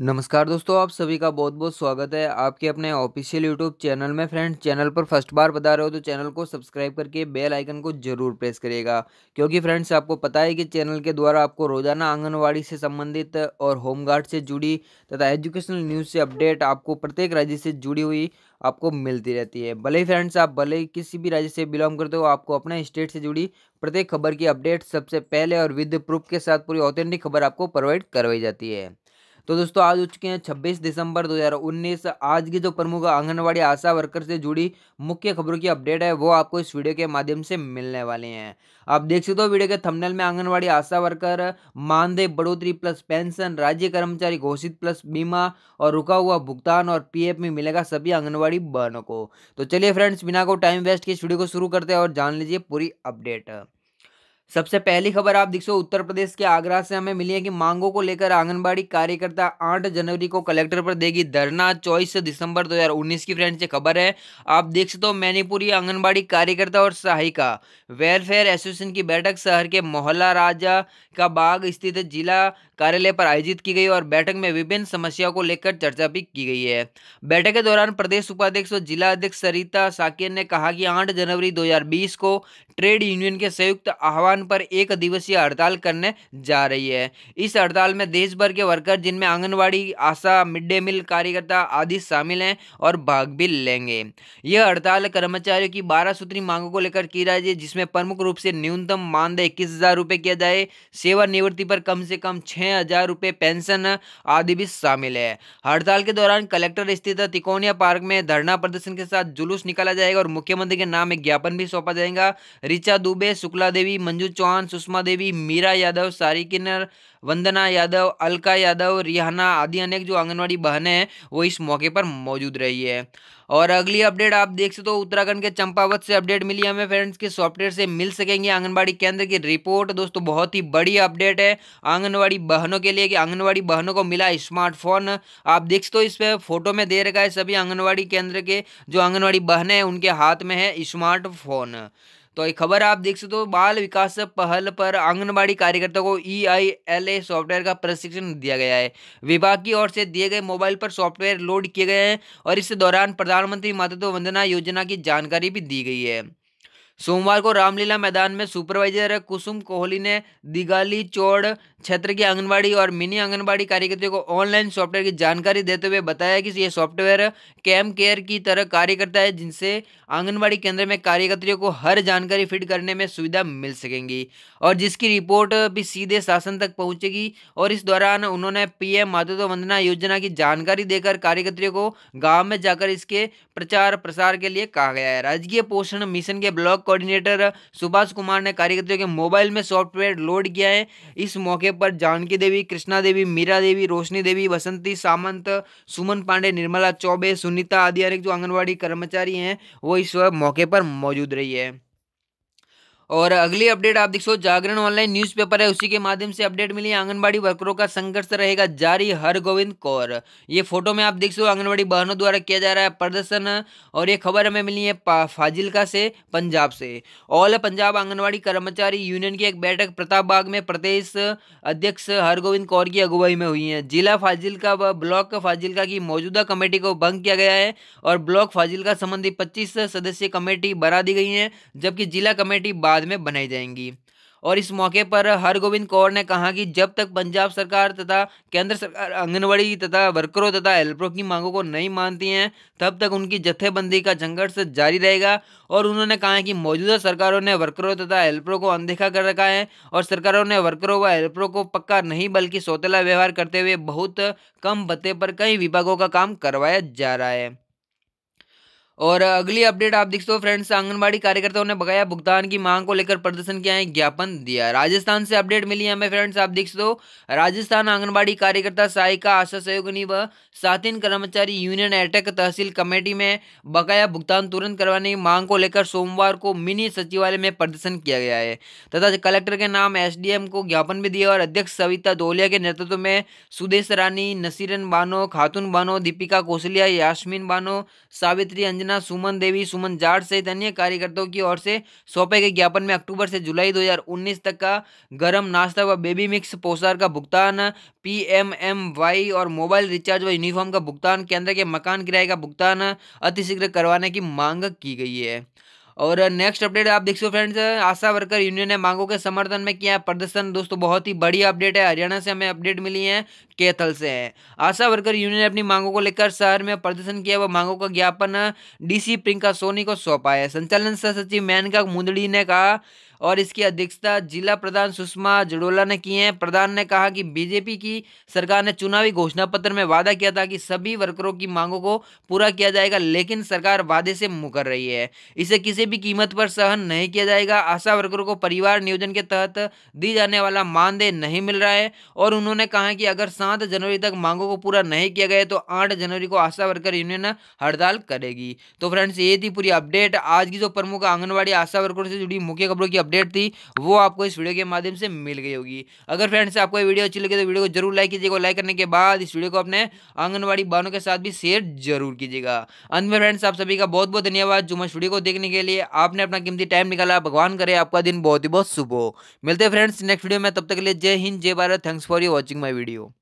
नमस्कार दोस्तों आप सभी का बहुत बहुत स्वागत है आपके अपने ऑफिशियल यूट्यूब चैनल में फ्रेंड्स चैनल पर फर्स्ट बार बता रहे हो तो चैनल को सब्सक्राइब करके बेल आइकन को जरूर प्रेस करिएगा क्योंकि फ्रेंड्स आपको पता है कि चैनल के द्वारा आपको रोजाना आंगनवाड़ी से संबंधित और होमगार्ड से जुड़ी तथा एजुकेशनल न्यूज़ से अपडेट आपको प्रत्येक राज्य से जुड़ी हुई आपको मिलती रहती है भले ही फ्रेंड्स आप भले ही किसी भी राज्य से बिलोंग करते हो आपको अपने स्टेट से जुड़ी प्रत्येक खबर की अपडेट सबसे पहले और विद प्रूफ के साथ पूरी ऑथेंटिक खबर आपको प्रोवाइड करवाई जाती है तो दोस्तों आज हो चुके हैं छब्बीस दिसंबर 2019 आज की जो प्रमुख आंगनबाड़ी आशा वर्कर से जुड़ी मुख्य खबरों की अपडेट है वो आपको इस वीडियो के माध्यम से मिलने वाले हैं आप देख सकते हो वीडियो के थंबनेल में आंगनबाड़ी आशा वर्कर मानदेय बढ़ोतरी प्लस पेंशन राज्य कर्मचारी घोषित प्लस बीमा और रुका हुआ भुगतान और पी में मिलेगा सभी आंगनबाड़ी बहनों को तो चलिए फ्रेंड्स बिना को टाइम वेस्ट के इस वीडियो को शुरू करते हैं और जान लीजिए पूरी अपडेट सबसे पहली खबर आप देख सो उत्तर प्रदेश के आगरा से हमें मिली है कि मांगों को लेकर आंगनबाड़ी कार्यकर्ता 8 जनवरी को कलेक्टर पर देगी धरना 24 दिसंबर 2019 की फ्रेंड से खबर है आप देख सकते हो मैनीपुरी आंगनबाड़ी कार्यकर्ता और सहायिका वेलफेयर एसोसिएशन की बैठक शहर के मोहल्ला राजा का बाग स्थित जिला कार्यालय पर आयोजित की गई और बैठक में विभिन्न समस्याओं को लेकर चर्चा भी की गई है बैठक के दौरान प्रदेश उपाध्यक्ष और जिला अध्यक्ष सरिता साकेन ने कहा कि आठ जनवरी दो को ट्रेड यूनियन के संयुक्त आह्वान दुकान पर एक दिवसीय हड़ताल करने जा रही है इस हड़ताल में देश भर के वर्कर जिनमें anganwadi ASHA mid day meal कार्यकर्ता आदि शामिल हैं और भाग भी लेंगे यह हड़ताल कर्मचारियों की बारह सूत्री मांगों को लेकर की जा रही है जिसमें प्रमुख रूप से न्यूनतम मानदेय इक्कीस हज़ार रुपये किया जाए सेवानिवृत्ति पर कम से कम छः हज़ार रुपये पेंशन आदि भी शामिल है हड़ताल के दौरान कलेक्टर स्थित तिकोनिया पार्क में धरना प्रदर्शन के साथ जुलूस निकाला जाएगा और मुख्यमंत्री के नाम एक ज्ञापन भी सौंपा जाएगा ऋचा दुबे शुक्ला देवी मंजू मंजू चौहान सुषमा देवी मीरा यादव सारी किन्नर वंदना यादव अलका यादव रिहाना आदि अनेक जो आंगनवाड़ी बहनें हैं वो इस मौके पर मौजूद रही है और अगली अपडेट आप देख सकते हो उत्तराखंड के चंपावत से अपडेट मिली हमें फ्रेंड्स के सॉफ्टवेयर से मिल सकेंगे आंगनबाड़ी केंद्र की रिपोर्ट दोस्तों बहुत ही बड़ी अपडेट है आंगनबाड़ी बहनों के लिए कि आंगनबाड़ी बहनों को मिला स्मार्टफोन आप देख सकते हो इस पर फोटो में दे रखा है सभी आंगनबाड़ी केंद्र के जो आंगनबाड़ी बहनें हैं उनके हाथ में है स्मार्टफोन तो ये खबर आप देख सकते हो बाल विकास पहल पर आंगनबाड़ी कार्यकर्ता को ई आई एल ए सॉफ्टवेयर का प्रशिक्षण दिया गया है विभाग की ओर से दिए गए मोबाइल पर सॉफ्टवेयर लोड किए गए हैं और इस दौरान प्रधानमंत्री मातृत्व वंदना योजना की जानकारी भी दी गई है सोमवार को रामलीला मैदान में सुपरवाइजर कुसुम कोहली ने दिगाली चौड़ क्षेत्र की आंगनबाड़ी और मिनी आंगनबाड़ी कार्यकर्ता को ऑनलाइन सॉफ्टवेयर की जानकारी देते हुए बताया कि ये सॉफ्टवेयर कैम केयर की तरह कार्य करता है जिनसे आंगनबाड़ी केंद्र में कार्यकर्तियों को हर जानकारी फिट करने में सुविधा मिल सकेंगी और जिसकी रिपोर्ट भी सीधे शासन तक पहुंचेगी और इस दौरान उन्होंने पीएम मातृत्व वंदना योजना की जानकारी देकर कार्यकर्तियों को गाँव में जाकर इसके प्रचार प्रसार के लिए कहा गया है राजकीय पोषण मिशन के ब्लॉक कोऑर्डिनेटर सुभाष कुमार ने कार्यकर्ताओं के मोबाइल में सॉफ्टवेयर लोड किया है इस मौके पर जानकी देवी कृष्णा देवी मीरा देवी रोशनी देवी बसंती सामंत सुमन पांडे निर्मला चौबे सुनीता आदि अनेक जो आंगनबाड़ी कर्मचारी हैं वो इस मौके पर मौजूद रही है और अगली अपडेट आप देख सो जागरण ऑनलाइन न्यूज़पेपर है उसी के माध्यम से अपडेट मिली आंगनबाड़ी वर्करों का संघर्ष रहेगा जारी हर गोविंद कौर ये फोटो में आप देख सो आंगनबाड़ी बहनों द्वारा किया जा रहा है प्रदर्शन और ये खबर हमें मिली है फाजिलका से पंजाब से ऑल पंजाब आंगनबाड़ी कर्मचारी यूनियन की एक बैठक प्रताप बाग में प्रदेश अध्यक्ष हरगोविंद कौर की अगुवाई में हुई है जिला फाजिलका व ब्लॉक फाजिलका की मौजूदा कमेटी को भंग किया गया है और ब्लॉक फाजिलका संबंधी पच्चीस सदस्यीय कमेटी बना दी गई है जबकि जिला कमेटी बाद बाद में बनाई जाएंगी और इस मौके पर हरगोविंद कौर ने कहा कि जब तक पंजाब सरकार तथा केंद्र सरकार आंगनबाड़ी तथा वर्करों तथा हेल्परों की मांगों को नहीं मानती हैं तब तक उनकी जत्थेबंदी का संघर्ष जारी रहेगा और उन्होंने कहा कि मौजूदा सरकारों ने वर्करों तथा हेल्परों को अनदेखा कर रखा है और सरकारों ने वर्करों व हेल्परों को पक्का नहीं बल्कि सौतेला व्यवहार करते हुए बहुत कम भत्ते पर कई विभागों का काम करवाया जा रहा है और अगली अपडेट आप देख सकते हो फ्रेंड्स आंगनबाड़ी कार्यकर्ताओं ने बकाया भुगतान की मांग को लेकर प्रदर्शन किया है ज्ञापन दिया राजस्थान से अपडेट मिली हमें फ्रेंड्स आप देख सकते हो राजस्थान आंगनबाड़ी कार्यकर्ता सहायिका आशा सहयोगिनी व सातिन कर्मचारी यूनियन एटेक तहसील कमेटी में बकाया भुगतान तुरंत करवाने की मांग को लेकर सोमवार को मिनी सचिवालय में प्रदर्शन किया गया है तथा कलेक्टर के नाम एस को ज्ञापन भी दिया और अध्यक्ष सविता दोलिया के नेतृत्व में सुदेश रानी नसीरन बानो खातून बानो दीपिका कोसलिया यासमीन बानो सावित्री अंजन योजना सुमन देवी सुमन जाट सहित अन्य कार्यकर्ताओं की ओर से सौंपे गए ज्ञापन में अक्टूबर से जुलाई 2019 तक का गर्म नाश्ता व बेबी मिक्स पोषार का भुगतान पीएमएमवाई और मोबाइल रिचार्ज व यूनिफॉर्म का भुगतान केंद्र के मकान किराए का भुगतान अतिशीघ्र करवाने की मांग की गई है और नेक्स्ट अपडेट आप देख so friends ASHA worker union ने मांगों के समर्थन में किया प्रदर्शन दोस्तों बहुत ही बड़ी अपडेट है हरियाणा से हमें अपडेट मिली है केथल से है आशा वर्कर यूनियन ने अपनी मांगों को लेकर शहर में प्रदर्शन किया व मांगों का ज्ञापन डीसी प्रियंका सोनी को सौंपा है संचालन सह सचिव मेनका मुंदड़ी ने कहा और इसकी अध्यक्षता जिला प्रधान सुषमा जडोला ने की है प्रधान ने कहा कि बीजेपी की सरकार ने चुनावी घोषणा पत्र में वादा किया था कि सभी वर्करों की मांगों को पूरा किया जाएगा लेकिन सरकार वादे से मुकर रही है इसे किसी किसी भी कीमत पर सहन नहीं किया जाएगा आशा वर्करों को परिवार नियोजन के तहत दी जाने वाला मानदेय नहीं मिल रहा है और उन्होंने कहा कि अगर सात जनवरी तक मांगों को पूरा नहीं किया गया तो आठ जनवरी को आशा वर्कर यूनियन हड़ताल करेगी तो फ्रेंड्स ये थी पूरी अपडेट आज की जो प्रमुख आंगनबाड़ी आशा वर्करों से जुड़ी मुख्य खबरों की अपडेट थी वो आपको इस वीडियो के माध्यम से मिल गई होगी अगर फ्रेंड्स आपको वीडियो अच्छी लगे तो वीडियो को जरूर लाइक कीजिएगा लाइक करने के बाद इस वीडियो को अपने आंगनबाड़ी बहनों के साथ भी शेयर जरूर कीजिएगा अंत में फ्रेंड्स आप सभी का बहुत बहुत धन्यवाद जुम्मन वीडियो को देखने के लिए कि आपने अपना कीमती टाइम निकाला भगवान करे आपका दिन बहुत ही बहुत शुभ हो मिलते हैं फ्रेंड्स नेक्स्ट वीडियो में तब तक के लिए जय हिंद जय Bharat thanks for you watching my video